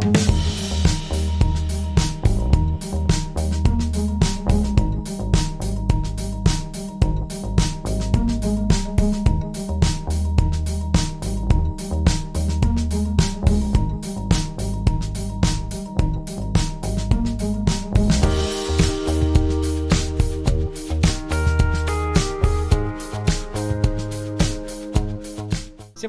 Thank you.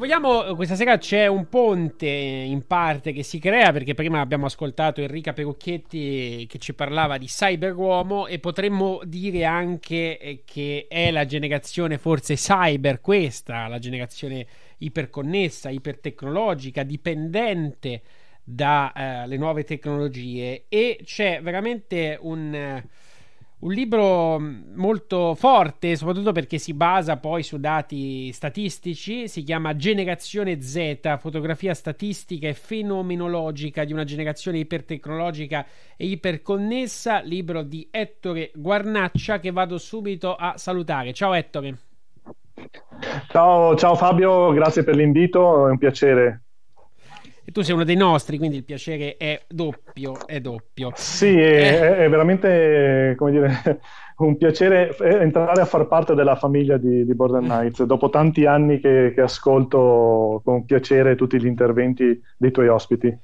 vogliamo, questa sera c'è un ponte in parte che si crea perché prima abbiamo ascoltato Enrica Perucchietti che ci parlava di cyberuomo e potremmo dire anche eh, che è la generazione forse cyber questa, la generazione iperconnessa, ipertecnologica, dipendente dalle eh, nuove tecnologie e c'è veramente un... Eh, un libro mm, molto forte, soprattutto perché si basa poi su dati statistici, si chiama Generazione Z, fotografia statistica e fenomenologica di una generazione ipertecnologica e iperconnessa, libro di Ettore Guarnaccia che vado subito a salutare. Ciao Ettore. Ciao, ciao Fabio, grazie per l'invito, è un piacere e tu sei uno dei nostri, quindi il piacere è doppio, è doppio. Sì, eh. è, è, veramente, come dire, un piacere eh, entrare a far parte della famiglia di, di Border mm. Knights, dopo tanti anni che, che ascolto con piacere tutti gli interventi dei tuoi ospiti.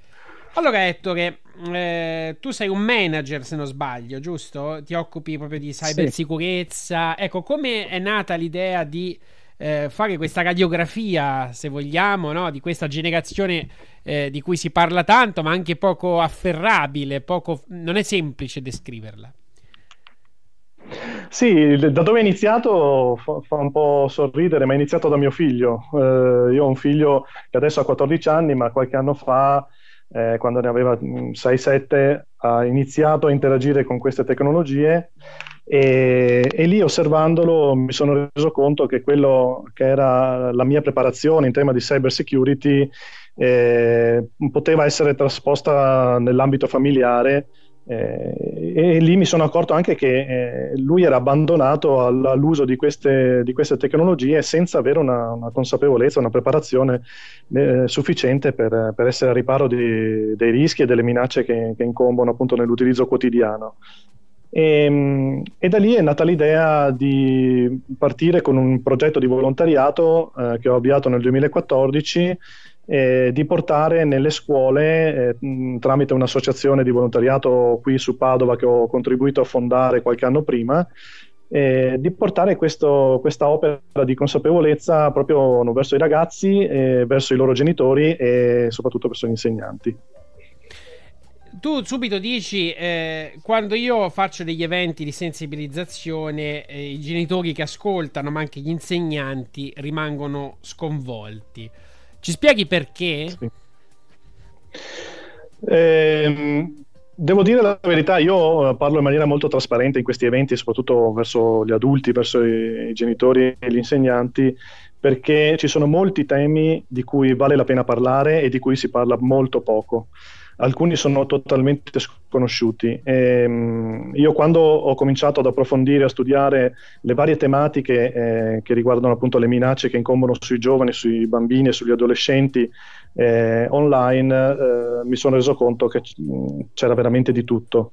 Allora, Ettore, eh, tu sei un manager, se non sbaglio, giusto? Ti occupi proprio di cybersicurezza. Sì. Ecco, come è nata l'idea di eh, fare questa radiografia, se vogliamo, no? di questa generazione eh, di cui si parla tanto, ma anche poco afferrabile, poco... non è semplice descriverla. Sì, da dove è iniziato fa, un po' sorridere, ma è iniziato da mio figlio. Eh, io ho un figlio che adesso ha 14 anni, ma qualche anno fa, eh, quando ne aveva 6-7, ha iniziato a interagire con queste tecnologie e, e, lì osservandolo mi sono reso conto che quello che era la mia preparazione in tema di cyber security eh, poteva essere trasposta nell'ambito familiare eh, e lì mi sono accorto anche che eh, lui era abbandonato all'uso di queste, di queste tecnologie senza avere una, una consapevolezza, una preparazione eh, sufficiente per, per, essere a riparo di, dei rischi e delle minacce che, che incombono appunto nell'utilizzo quotidiano. E, ehm, e, da lì è nata l'idea di partire con un progetto di volontariato eh, che ho avviato nel 2014 eh, di portare nelle scuole eh, tramite un'associazione di volontariato qui su Padova che ho contribuito a fondare qualche anno prima eh, di portare questo, questa opera di consapevolezza proprio verso i ragazzi, eh, verso i loro genitori e soprattutto verso gli insegnanti tu subito dici, eh, quando io faccio degli eventi di sensibilizzazione, eh, i genitori che ascoltano, ma anche gli insegnanti, rimangono sconvolti. Ci spieghi perché? Sì. Eh, devo dire la verità, io eh, parlo in maniera molto trasparente in questi eventi, soprattutto verso gli adulti, verso i genitori e gli insegnanti, perché ci sono molti temi di cui vale la pena parlare e di cui si parla molto poco alcuni sono totalmente sconosciuti. E, ehm, io quando ho cominciato ad approfondire, a studiare le varie tematiche eh, che riguardano appunto le minacce che incombono sui giovani, sui bambini e sugli adolescenti eh, online, eh, mi sono reso conto che c'era veramente di tutto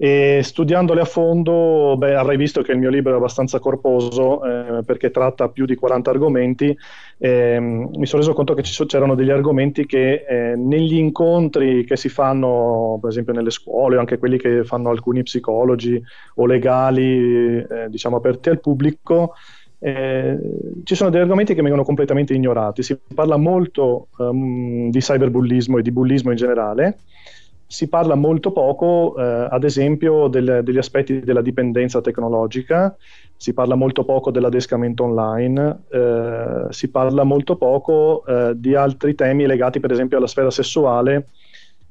e studiandole a fondo beh, avrai visto che il mio libro è abbastanza corposo eh, perché tratta più di 40 argomenti eh, mi sono reso conto che so, c'erano degli argomenti che eh, negli incontri che si fanno per esempio nelle scuole o anche quelli che fanno alcuni psicologi o legali eh, diciamo aperti al pubblico eh, ci sono degli argomenti che vengono completamente ignorati. Si parla molto um, di cyberbullismo e di bullismo in generale, si parla molto poco, eh, ad esempio, del, degli aspetti della dipendenza tecnologica, si parla molto poco dell'adescamento online, eh, si parla molto poco eh, di altri temi legati, per esempio, alla sfera sessuale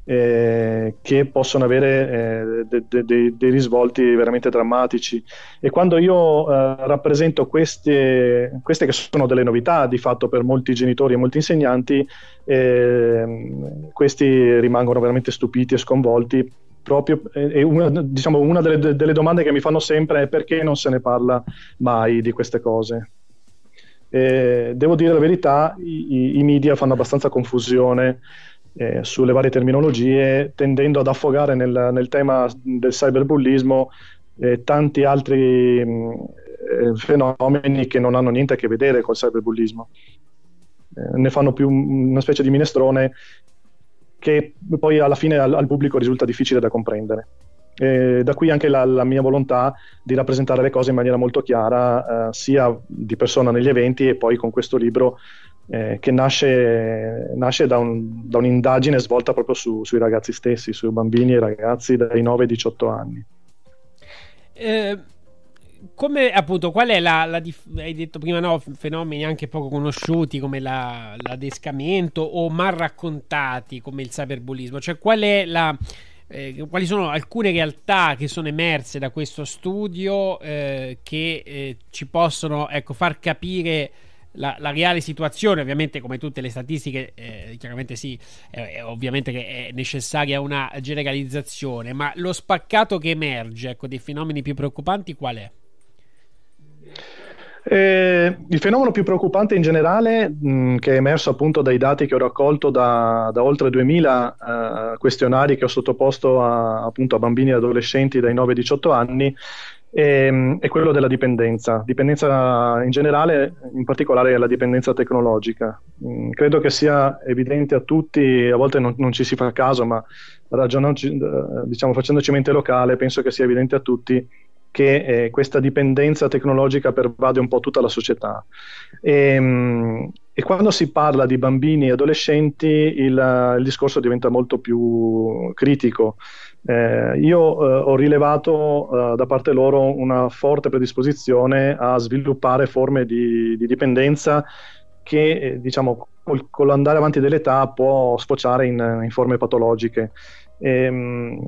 eh, che possono avere eh, dei de, de, de risvolti veramente drammatici. E quando io eh, rappresento queste, queste, che sono delle novità di fatto per molti genitori e molti insegnanti, ehm, questi rimangono veramente stupiti e sconvolti. Proprio, eh, e una, diciamo, una delle, delle domande che mi fanno sempre è perché non se ne parla mai di queste cose. Eh, devo dire la verità, i, i, media fanno abbastanza confusione eh, sulle varie terminologie, tendendo ad affogare nel, nel tema del cyberbullismo eh, tanti altri mh, mm, eh, fenomeni che non hanno niente a che vedere col cyberbullismo. Eh, ne fanno più una specie di minestrone che poi alla fine al, al pubblico risulta difficile da comprendere. Eh, da qui anche la, la, mia volontà di rappresentare le cose in maniera molto chiara, eh, sia di persona negli eventi e poi con questo libro eh, che nasce, nasce da, un, da, un'indagine svolta proprio su, sui ragazzi stessi, sui bambini e ragazzi dai 9 ai 18 anni. Eh, come appunto, qual è la, la hai detto prima no, fenomeni anche poco conosciuti come la, l'adescamento o mal raccontati come il cyberbullismo, cioè qual è la... Eh, quali sono alcune realtà che sono emerse da questo studio eh, che eh, ci possono ecco, far capire la, la, reale situazione, ovviamente come tutte le statistiche, eh, chiaramente sì, eh, ovviamente che è necessaria una generalizzazione, ma lo spaccato che emerge ecco, dei fenomeni più preoccupanti qual è? Eh, il fenomeno più preoccupante in generale, mh, che è emerso appunto dai dati che ho raccolto da, da oltre 2000 eh, questionari che ho sottoposto a, appunto a bambini e adolescenti dai 9 ai 18 anni, e, ehm, è quello della dipendenza, dipendenza in generale, in particolare la dipendenza tecnologica. Mm, credo che sia evidente a tutti, a volte non, non ci si fa caso, ma eh, diciamo, facendoci mente locale, penso che sia evidente a tutti che eh, questa dipendenza tecnologica pervade un po' tutta la società. E, ehm, e quando si parla di bambini e adolescenti il, il discorso diventa molto più critico. Eh, io eh, ho rilevato eh, da parte loro una forte predisposizione a sviluppare forme di, di dipendenza che, eh, diciamo, col, con l'andare avanti dell'età può sfociare in, in forme patologiche. Ehm,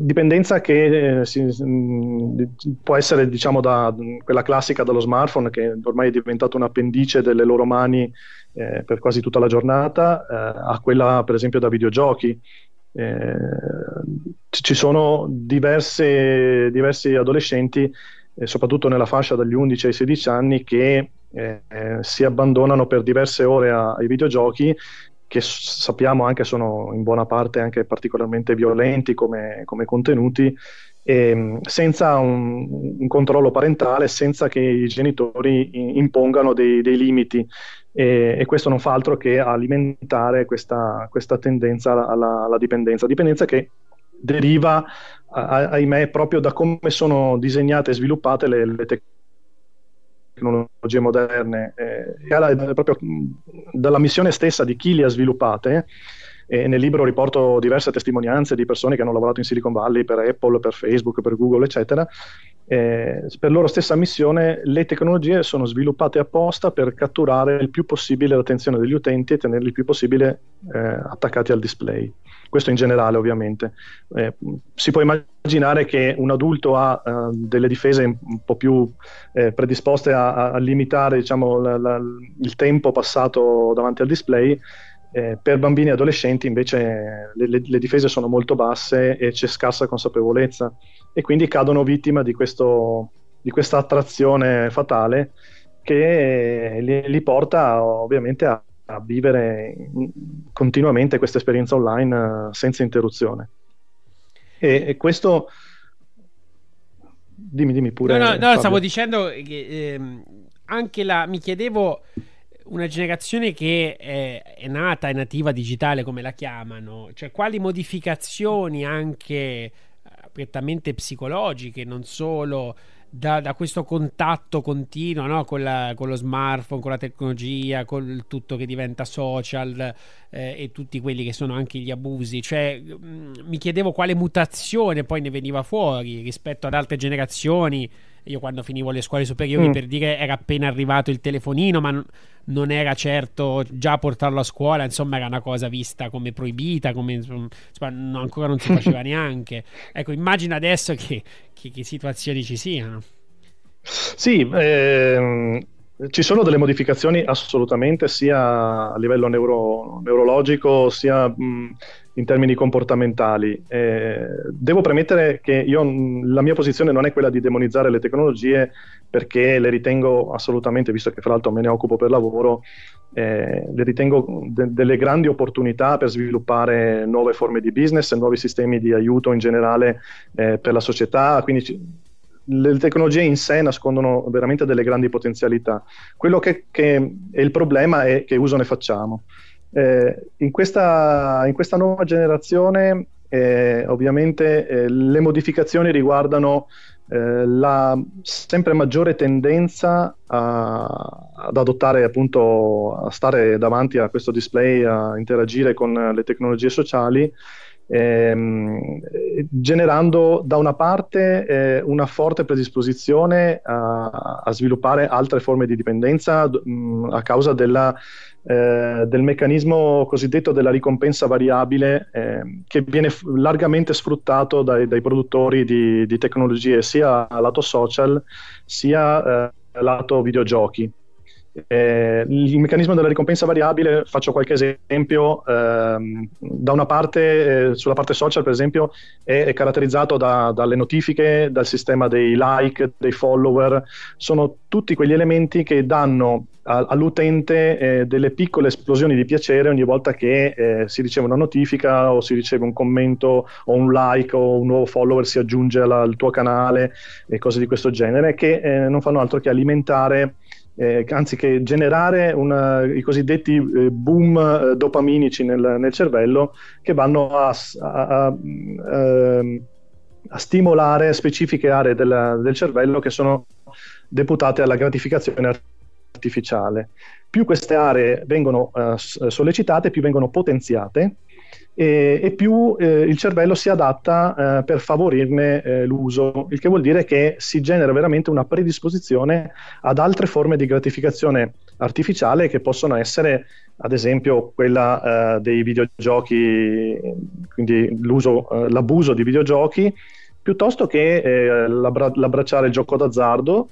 dipendenza che eh, si, mm, può essere diciamo da mm, quella classica dallo smartphone che ormai è diventato un appendice delle loro mani eh, per quasi tutta la giornata eh, a quella per esempio da videogiochi eh, ci sono diverse, diversi adolescenti eh, soprattutto nella fascia dagli 11 ai 16 anni che eh, si abbandonano per diverse ore a, ai videogiochi che sappiamo anche sono in buona parte anche particolarmente violenti come, come contenuti, ehm, senza un, un, controllo parentale, senza che i genitori impongano dei, dei limiti. E, e, questo non fa altro che alimentare questa, questa tendenza alla, alla, dipendenza, dipendenza che deriva, ahimè, proprio da come sono disegnate e sviluppate le, le tecnologie tecnologie moderne eh, e alla, eh, proprio mm, dalla missione stessa di chi le ha sviluppate. E nel libro riporto diverse testimonianze di persone che hanno lavorato in Silicon Valley per Apple, per Facebook, per Google, eccetera. Eh, per loro stessa missione le tecnologie sono sviluppate apposta per catturare il più possibile l'attenzione degli utenti e tenerli il più possibile eh, attaccati al display questo in generale ovviamente. Eh, si può immaginare che un adulto ha uh, delle difese un po' più eh, predisposte a, a limitare diciamo, la, la, il tempo passato davanti al display. Eh, per bambini e adolescenti invece le, le, le, difese sono molto basse e c'è scarsa consapevolezza e quindi cadono vittima di, questo, di questa attrazione fatale che li, li porta ovviamente a, a vivere continuamente questa esperienza online eh, senza interruzione. E, e questo... Dimmi, dimmi pure. No, no, no stavo dicendo che eh, anche la... mi chiedevo una generazione che è, è, nata, è nativa digitale come la chiamano, cioè quali modificazioni anche eh, prettamente psicologiche, non solo da, da questo contatto continuo no? con, la, con, lo smartphone, con la tecnologia, con il tutto che diventa social eh, e tutti quelli che sono anche gli abusi. Cioè, mh, mm, mi chiedevo quale mutazione poi ne veniva fuori rispetto ad altre generazioni io quando finivo le scuole superiori mm. per dire era appena arrivato il telefonino ma n- non era certo già portarlo a scuola insomma era una cosa vista come proibita come insomma, no, ancora non si faceva neanche ecco immagino adesso che, che, che situazioni ci siano sì ehm ci sono delle modificazioni assolutamente sia a livello neuro, neurologico sia mh, in termini comportamentali. Eh, devo premettere che io, la mia posizione non è quella di demonizzare le tecnologie perché le ritengo assolutamente, visto che fra l'altro me ne occupo per lavoro, eh, le ritengo de- delle grandi opportunità per sviluppare nuove forme di business nuovi sistemi di aiuto in generale eh, per la società. Quindi ci- le tecnologie in sé nascondono veramente delle grandi potenzialità. Quello che, che è il problema è che uso ne facciamo. Eh, in, questa, in, questa, nuova generazione eh, ovviamente eh, le modificazioni riguardano eh, la sempre maggiore tendenza a, ad adottare appunto a stare davanti a questo display, a interagire con le tecnologie sociali ehm, generando da una parte eh, una forte predisposizione a, a, sviluppare altre forme di dipendenza mh, a causa della, eh, del meccanismo cosiddetto della ricompensa variabile eh, che viene f- largamente sfruttato dai, dai produttori di, di, tecnologie sia lato social sia eh, lato videogiochi. Eh, il meccanismo della ricompensa variabile, faccio qualche esempio, ehm, da una parte, eh, sulla parte social per esempio, è, è caratterizzato da, dalle notifiche, dal sistema dei like, dei follower, sono tutti quegli elementi che danno a, all'utente eh, delle piccole esplosioni di piacere ogni volta che eh, si riceve una notifica o si riceve un commento o un like o un nuovo follower si aggiunge alla, al tuo canale e cose di questo genere che eh, non fanno altro che alimentare eh, anziché generare una, eh, i cosiddetti eh, boom eh, dopaminici nel, nel, cervello che vanno a, a, a, ehm, a stimolare specifiche aree della, del cervello che sono deputate alla gratificazione artificiale. Più queste aree vengono eh, sollecitate, più vengono potenziate e, e più eh, il cervello si adatta eh, per favorirne eh, l'uso, il che vuol dire che si genera veramente una predisposizione ad altre forme di gratificazione artificiale che possono essere ad esempio quella eh, dei videogiochi, quindi eh, l'abuso di videogiochi, piuttosto che eh, l'abbra- l'abbracciare il gioco d'azzardo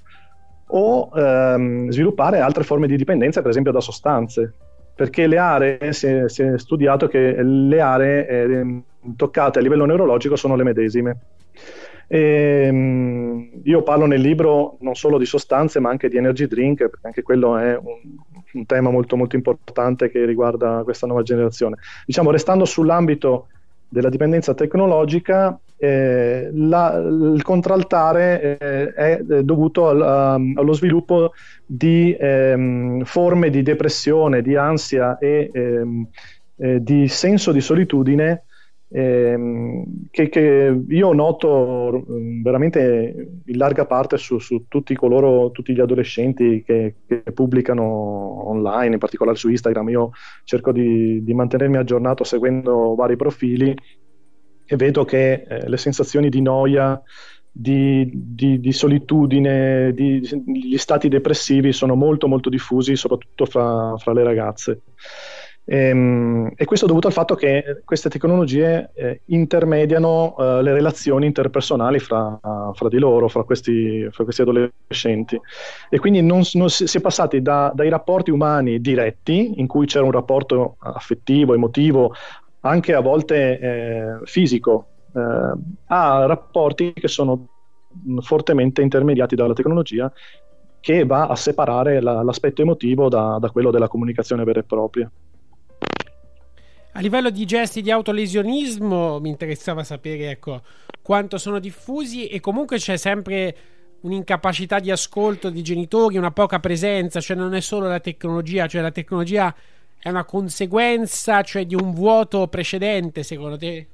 o ehm, sviluppare altre forme di dipendenza, per esempio da sostanze perché le aree, si è, si è studiato che le aree eh, toccate a livello neurologico sono le medesime. E, ehm, io parlo nel libro non solo di sostanze ma anche di energy drink, perché anche quello è un, un tema molto, molto importante che riguarda questa nuova generazione. Diciamo, restando sull'ambito della dipendenza tecnologica, eh, la, il contraltare eh, è eh, dovuto al, a, ehm, allo sviluppo di ehm, forme di depressione, di ansia e ehm, eh, di senso di solitudine ehm, che, che, io noto mm, veramente in larga parte su, su tutti coloro, tutti gli adolescenti che, che, pubblicano online, in particolare su Instagram. Io cerco di, di mantenermi aggiornato seguendo vari profili e vedo che eh, le sensazioni di noia di, di, di, solitudine, di, gli stati depressivi sono molto molto diffusi soprattutto fra, fra le ragazze. Ehm, e, questo è dovuto al fatto che queste tecnologie eh, intermediano eh, le relazioni interpersonali fra, fra di loro, fra questi, fra questi, adolescenti. E quindi non, non si, è passati da, dai rapporti umani diretti, in cui c'era un rapporto affettivo, emotivo, anche a volte eh, fisico, eh, a rapporti che sono mm, fortemente intermediati dalla tecnologia che va a separare la, l'aspetto emotivo da, da quello della comunicazione vera e propria. A livello di gesti di autolesionismo mi interessava sapere ecco, quanto sono diffusi e comunque c'è sempre un'incapacità di ascolto dei genitori, una poca presenza, cioè non è solo la tecnologia, cioè la tecnologia è una conseguenza cioè, di un vuoto precedente secondo te?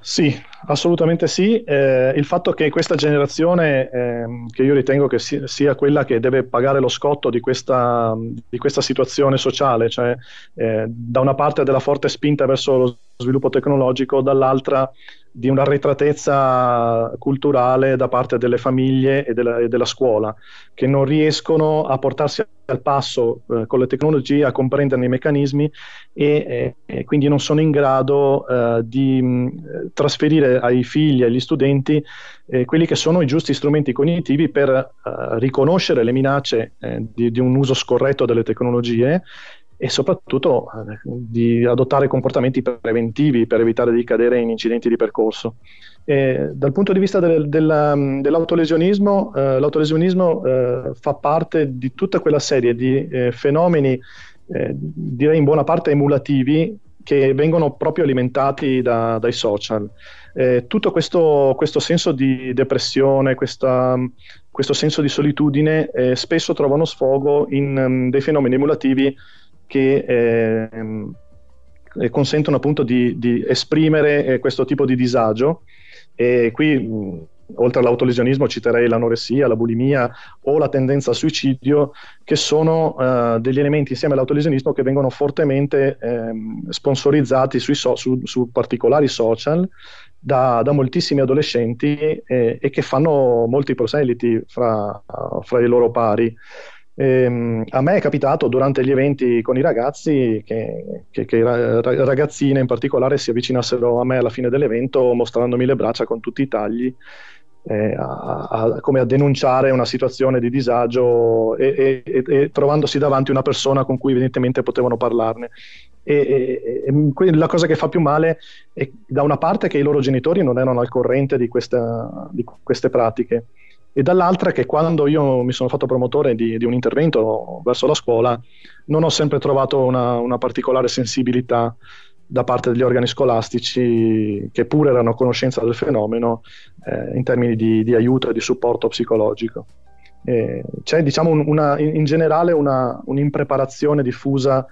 Sì, Assolutamente sì, eh, il fatto che questa generazione, eh, che io ritengo che si, sia quella che deve pagare lo scotto di questa, di questa situazione sociale, cioè eh, da una parte della forte spinta verso lo sviluppo tecnologico, dall'altra di un'arretratezza culturale da parte delle famiglie e della, e della, scuola, che non riescono a portarsi al passo eh, con le tecnologie, a comprenderne i meccanismi e, e quindi non sono in grado eh, di mh, mm, trasferire ai figli e agli studenti eh, quelli che sono i giusti strumenti cognitivi per eh, riconoscere le minacce eh, di, di un uso scorretto delle tecnologie e soprattutto eh, di adottare comportamenti preventivi per evitare di cadere in incidenti di percorso. E dal punto di vista del, del, dell'autolesionismo, eh, l'autolesionismo eh, fa parte di tutta quella serie di eh, fenomeni, eh, direi in buona parte emulativi, che vengono proprio alimentati da, dai social. Eh, tutto questo, questo, senso di depressione, questa, questo senso di solitudine spesso trovano sfogo in um, dei fenomeni emulativi che ehm, eh, consentono appunto di, di esprimere eh, questo tipo di disagio. E qui, mh, oltre all'autolesionismo, citerei l'anoressia, la bulimia o la tendenza al suicidio, che sono eh, degli elementi insieme all'autolesionismo che vengono fortemente ehm, sponsorizzati so- su, su, particolari social. Da, da moltissimi adolescenti eh, e che fanno molti proseliti fra, fra i loro pari. E, ehm, a me è capitato durante gli eventi con i ragazzi che, che, che ragazzine in particolare si avvicinassero a me alla fine dell'evento mostrandomi le braccia con tutti i tagli eh, a, a, come a denunciare una situazione di disagio e, e, e, trovandosi davanti una persona con cui evidentemente potevano parlarne. E, e, la cosa che fa più male è da una parte che i loro genitori non erano al corrente di, questa, di queste pratiche e dall'altra che quando io mi sono fatto promotore di, di un intervento verso la scuola non ho sempre trovato una, una, particolare sensibilità da parte degli organi scolastici che pure erano a conoscenza del fenomeno eh, in termini di, di, aiuto e di supporto psicologico. E c'è diciamo un, una, in generale una, un'impreparazione diffusa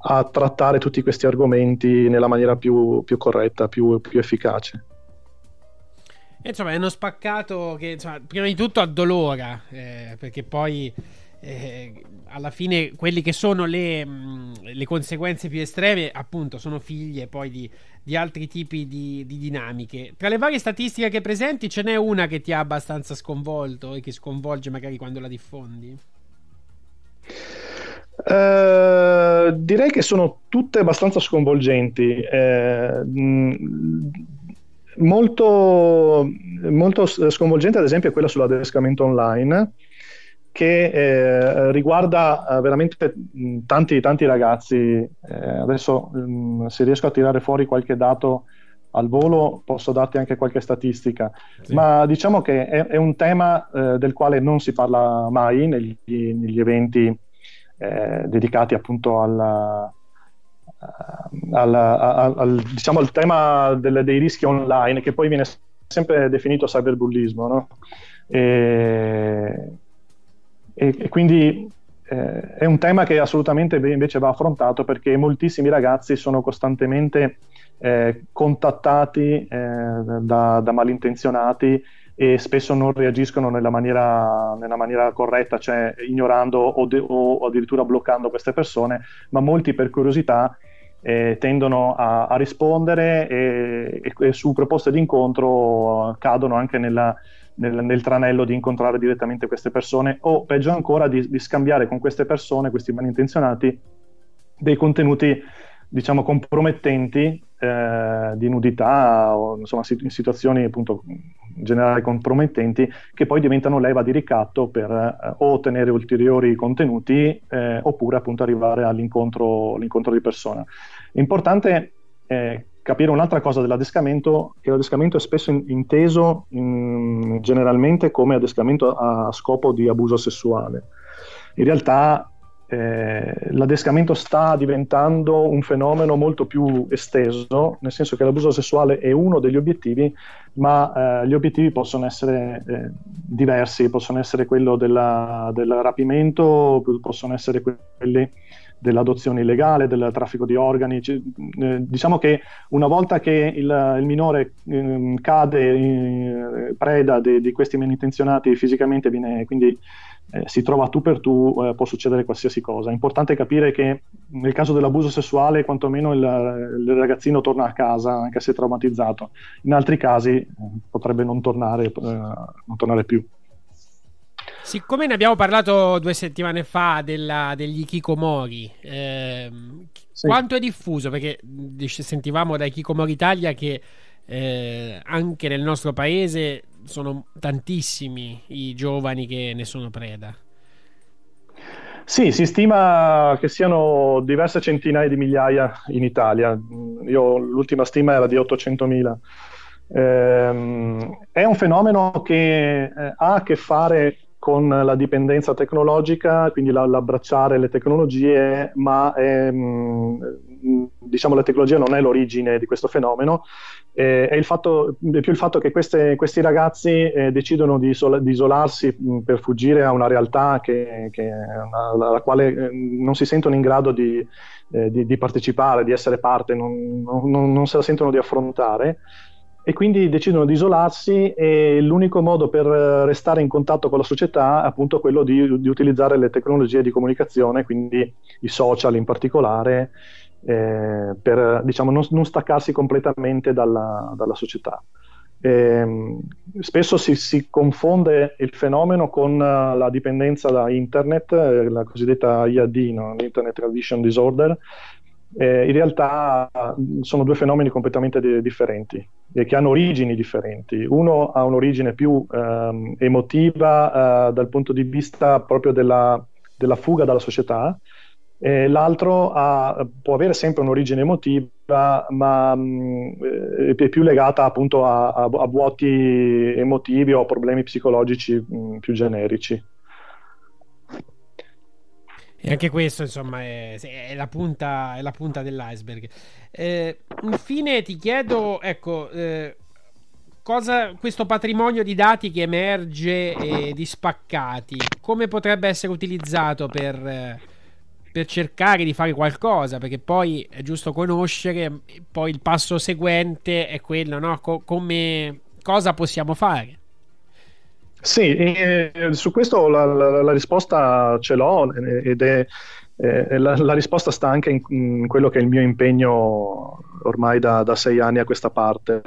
a trattare tutti questi argomenti nella maniera più, più corretta, più, più efficace. E, insomma, è uno spaccato che insomma, prima di tutto addolora, eh, perché poi eh, alla fine quelle che sono le, mh, mm, le, conseguenze più estreme, appunto, sono figlie poi di, di altri tipi di, di, dinamiche. Tra le varie statistiche che presenti, ce n'è una che ti ha abbastanza sconvolto e che sconvolge magari quando la diffondi? Uh, direi che sono tutte abbastanza sconvolgenti. Uh, mh, Molto, molto sconvolgente ad esempio è quella sull'adescamento online che eh, riguarda eh, veramente tanti, tanti ragazzi. Eh, adesso mh, se riesco a tirare fuori qualche dato al volo posso darti anche qualche statistica, sì. ma diciamo che è, è un tema eh, del quale non si parla mai negli, negli eventi eh, dedicati appunto alla, al, al, al, diciamo, al tema del, dei rischi online, che poi viene sempre definito cyberbullismo. No? E, e, e, quindi eh, è un tema che assolutamente invece va affrontato perché moltissimi ragazzi sono costantemente eh, contattati eh, da, da, malintenzionati e spesso non reagiscono nella maniera, nella maniera corretta, cioè ignorando o, de- o addirittura bloccando queste persone, ma molti per curiosità eh, tendono a, a rispondere e, e, e, su proposte di incontro eh, cadono anche nella, nel, nel, tranello di incontrare direttamente queste persone o peggio ancora di, di scambiare con queste persone, questi malintenzionati, dei contenuti diciamo compromettenti eh, di nudità o insomma, in situazioni appunto in generale compromettenti che poi diventano leva di ricatto per eh, o ottenere ulteriori contenuti eh, oppure appunto arrivare all'incontro, di persona. È importante eh, capire un'altra cosa dell'adescamento, che l'adescamento è spesso in, inteso in, generalmente come adescamento a, a scopo di abuso sessuale. In realtà eh, l'adescamento sta diventando un fenomeno molto più esteso, nel senso che l'abuso sessuale è uno degli obiettivi, ma eh, gli obiettivi possono essere eh, diversi, possono essere quello della, del rapimento, possono essere quelli dell'adozione illegale, del traffico di organi. C- eh, diciamo che una volta che il, il minore ehm, cade in, eh, preda di, di questi manintenzionati fisicamente, viene quindi eh, si trova tu per tu, eh, può succedere qualsiasi cosa. È importante capire che nel caso dell'abuso sessuale, quantomeno il, il ragazzino torna a casa anche se traumatizzato, in altri casi eh, potrebbe non tornare, eh, non tornare più. Siccome ne abbiamo parlato due settimane fa della, degli Kikomori, ehm, sì. quanto è diffuso? Perché sentivamo da Kikomori Italia che eh, anche nel nostro paese sono tantissimi i giovani che ne sono preda. Sì, si stima che siano diverse centinaia di migliaia in Italia. Mm, io, l'ultima stima era di 800.000. Eh, è un fenomeno che eh, ha a che fare con la dipendenza tecnologica, quindi l'abbracciare le tecnologie, ma è, mh, mm, diciamo, la tecnologia non è l'origine di questo fenomeno, eh, è, fatto, è, più il fatto che queste, questi ragazzi eh, decidono di, isol- di isolarsi mh, mm, per fuggire a una realtà che, che una, alla quale eh, non si sentono in grado di, eh, di, di partecipare, di essere parte, non, non, non se la sentono di affrontare e quindi decidono di isolarsi e l'unico modo per restare in contatto con la società è appunto quello di, di utilizzare le tecnologie di comunicazione, quindi i social in particolare, eh, per diciamo, non, non, staccarsi completamente dalla, dalla società. E, ehm, spesso si, si, confonde il fenomeno con eh, la dipendenza da internet, eh, la cosiddetta IAD, no? l'Internet Addiction Disorder. Eh, in realtà sono due fenomeni completamente di- differenti, e che hanno origini differenti. Uno ha un'origine più ehm, emotiva eh, dal punto di vista proprio della, della fuga dalla società, eh, l'altro ha, può avere sempre un'origine emotiva, ma mh, mm, eh, è più legata appunto a, a, a, vuoti emotivi o a problemi psicologici mh, mm, più generici. E anche questo, insomma, è, è, la, punta, è la, punta, dell'iceberg. Eh, infine ti chiedo, ecco, eh, cosa, questo patrimonio di dati che emerge eh, di spaccati, come potrebbe essere utilizzato per eh, per cercare di fare qualcosa, perché poi è giusto conoscere, poi il passo seguente è quello, no? Co- come cosa possiamo fare? Sì, eh, su questo la, la, la, risposta ce l'ho ed è la, la, risposta sta anche in, in, quello che è il mio impegno ormai da, da sei anni a questa parte.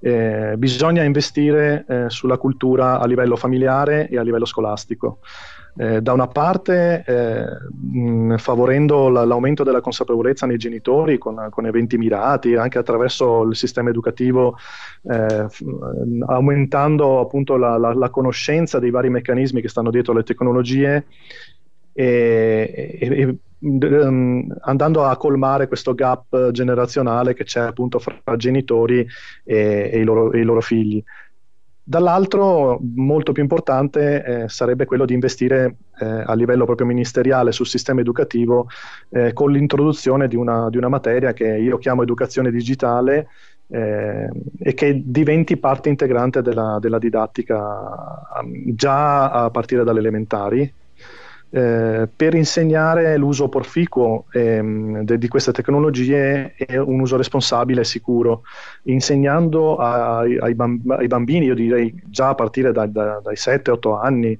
Eh, bisogna investire eh, sulla cultura a livello familiare e a livello scolastico eh, da una parte eh, mh, favorendo la, l'aumento della consapevolezza nei genitori con, con, eventi mirati, anche attraverso il sistema educativo, eh, f- aumentando appunto la, la, la conoscenza dei vari meccanismi che stanno dietro le tecnologie e, e, e, ehm, andando a colmare questo gap generazionale che c'è appunto fra genitori e, i loro, i, loro, figli. Dall'altro, molto più importante eh, sarebbe quello di investire eh, a livello proprio ministeriale sul sistema educativo eh, con l'introduzione di una, di una, materia che io chiamo educazione digitale eh, e che diventi parte integrante della, della didattica mm, già a partire dalle elementari, eh, per insegnare l'uso porficuo ehm, de, di queste tecnologie e un uso responsabile e sicuro, insegnando a, ai, ai, bambini, io direi già a partire da, da, dai 7-8 anni,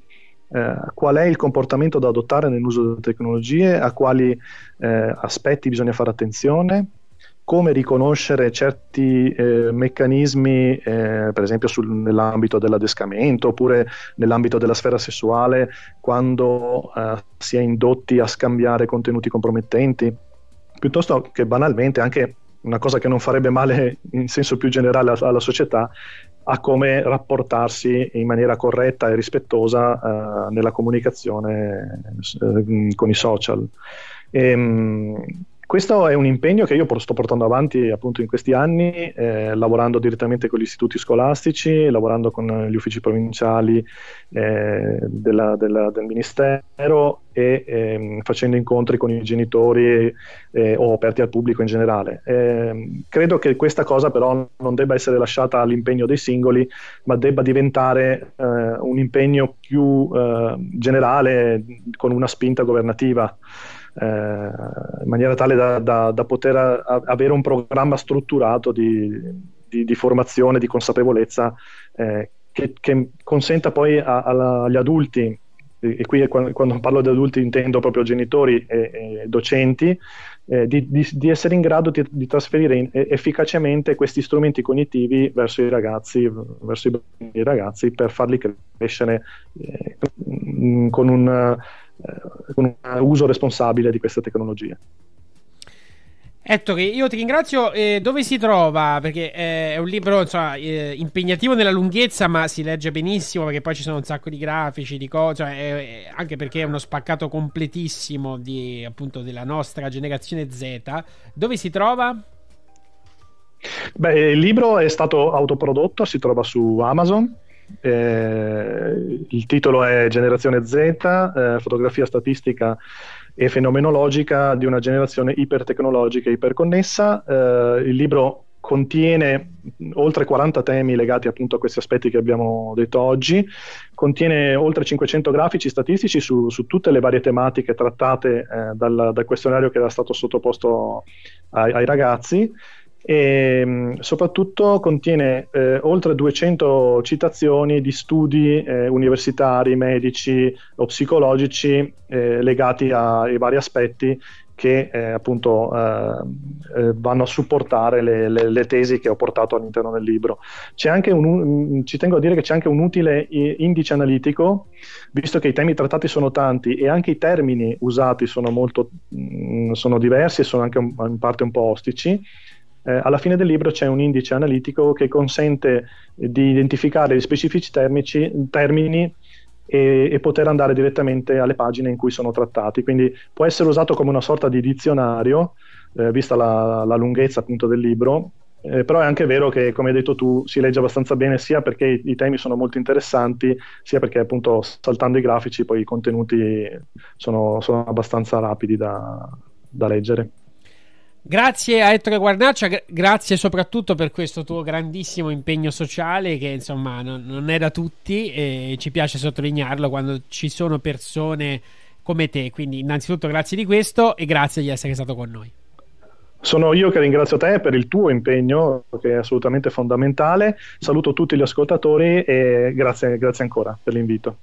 eh, qual è il comportamento da adottare nell'uso delle tecnologie, a quali eh, aspetti bisogna fare attenzione come riconoscere certi eh, meccanismi, eh, per esempio sul, nell'ambito dell'adescamento oppure nell'ambito della sfera sessuale, quando eh, si è indotti a scambiare contenuti compromettenti, piuttosto che banalmente anche una cosa che non farebbe male in senso più generale alla, società, a come rapportarsi in maniera corretta e rispettosa eh, nella comunicazione eh, con i social. E, ehm, questo è un impegno che io sto portando avanti appunto in questi anni, eh, lavorando direttamente con gli istituti scolastici, lavorando con gli uffici provinciali eh, della, della, del Ministero e ehm, facendo incontri con i genitori eh, o aperti al pubblico in generale. Ehm, credo che questa cosa però non debba essere lasciata all'impegno dei singoli, ma debba diventare eh, un impegno più eh, generale con una spinta governativa eh, in maniera tale da, da, da poter a, avere un programma strutturato di, di, di formazione, di consapevolezza eh, che, che, consenta poi a, a, agli adulti e qui quando parlo di adulti intendo proprio genitori e, e docenti, eh, di, di, di, essere in grado di, di trasferire in, efficacemente questi strumenti cognitivi verso i ragazzi, verso i i ragazzi per farli crescere eh, con, un, eh, con un uso responsabile di queste tecnologie. Ettore, io ti ringrazio. Eh, dove si trova? Perché eh, è un libro insomma, eh, impegnativo nella lunghezza, ma si legge benissimo perché poi ci sono un sacco di grafici, di cose, cioè, eh, eh, anche perché è uno spaccato completissimo di, appunto, della nostra generazione Z. Dove si trova? Beh, il libro è stato autoprodotto, si trova su Amazon. Eh, il titolo è Generazione Z, fotografia statistica e fenomenologica di una generazione ipertecnologica e iperconnessa. Eh, il libro contiene oltre 40 temi legati appunto a questi aspetti che abbiamo detto oggi, contiene oltre 500 grafici statistici su, su tutte le varie tematiche trattate eh, dal, dal, questionario che era stato sottoposto ai, ai ragazzi e ehm, soprattutto contiene eh, oltre 200 citazioni di studi eh, universitari, medici o psicologici eh, legati ai vari aspetti che eh, appunto eh, eh, vanno a supportare le, le, le, tesi che ho portato all'interno del libro. Un, mm, ci tengo a dire che c'è anche un utile indice analitico, visto che i temi trattati sono tanti e anche i termini usati sono, molto, mh, mm, sono diversi e sono anche un, in parte un po' ostici eh, alla fine del libro c'è un indice analitico che consente eh, di identificare gli specifici termici, termini e, e, poter andare direttamente alle pagine in cui sono trattati. Quindi può essere usato come una sorta di dizionario, eh, vista la, la, lunghezza appunto del libro. Eh, però è anche vero che, come hai detto tu, si legge abbastanza bene sia perché i, i temi sono molto interessanti, sia perché appunto saltando i grafici poi i contenuti sono, sono abbastanza rapidi da, da leggere. Grazie a Ettore Guarnaccia, grazie soprattutto per questo tuo grandissimo impegno sociale che insomma non, non è da tutti e ci piace sottolinearlo quando ci sono persone come te, quindi innanzitutto grazie di questo e grazie di essere stato con noi. Sono io che ringrazio te per il tuo impegno che è assolutamente fondamentale, saluto tutti gli ascoltatori e grazie, grazie ancora per l'invito.